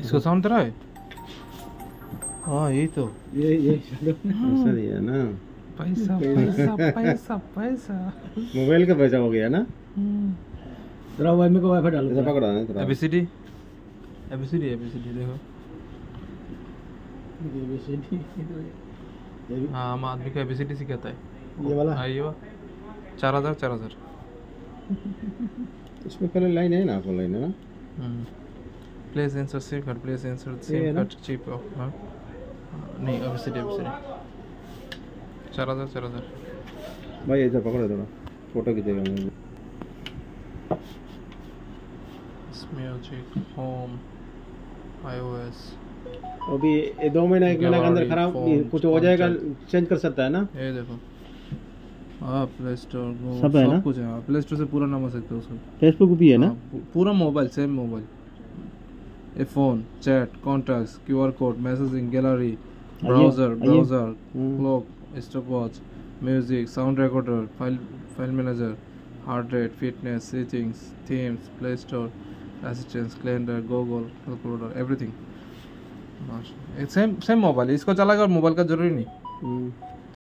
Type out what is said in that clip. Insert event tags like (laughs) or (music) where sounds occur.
इसको साउंड तेरा है हाँ यही तो ये ये पैसा हाँ। दिया ना पैसा (laughs) पैसा पैसा पैसा मोबाइल का पैसा हो गया ना तेरा हम्म। वाई में को वाइफ़ डाल पैसा पकड़ा ना तेरा एबीसीडी एबीसीडी एबीसीडी देखो एबीसीडी हाँ हम आदमी को एबीसीडी सिखाता है ये वाला हाँ ये वाला चार हज़ार चार हज़ार इसमें पहले लाइन है ना आपको लाइन है ना हम्म। Place insert SIM card. Place insert SIM card chip of her. नहीं अभी इसे डेब से चार हज़ार चार हज़ार भाई ऐसा पकड़ा थोड़ा फोटो की खींचेगा मुझे म्यूजिक होम आईओएस अभी ये दो महीना एक महीना के अंदर खराब कुछ हो जाएगा चेंज कर सकता है ना ये देखो प्ले स्टोर सब, सब है ना कुछ है प्ले हाँ। स्टोर से पूरा नाम आ सकता है उसका फेसबुक भी है ना हाँ, पूरा mobile same mobile a phone, chat, contacts, QR code, messaging, gallery, browser, browser, clock, stopwatch, music, sound recorder, file, file manager, heart rate, fitness, settings, themes, Play Store, assistance, calendar, Google, calculator, everything. Same same mobile इसको चलाकर mobile का जरूरी नहीं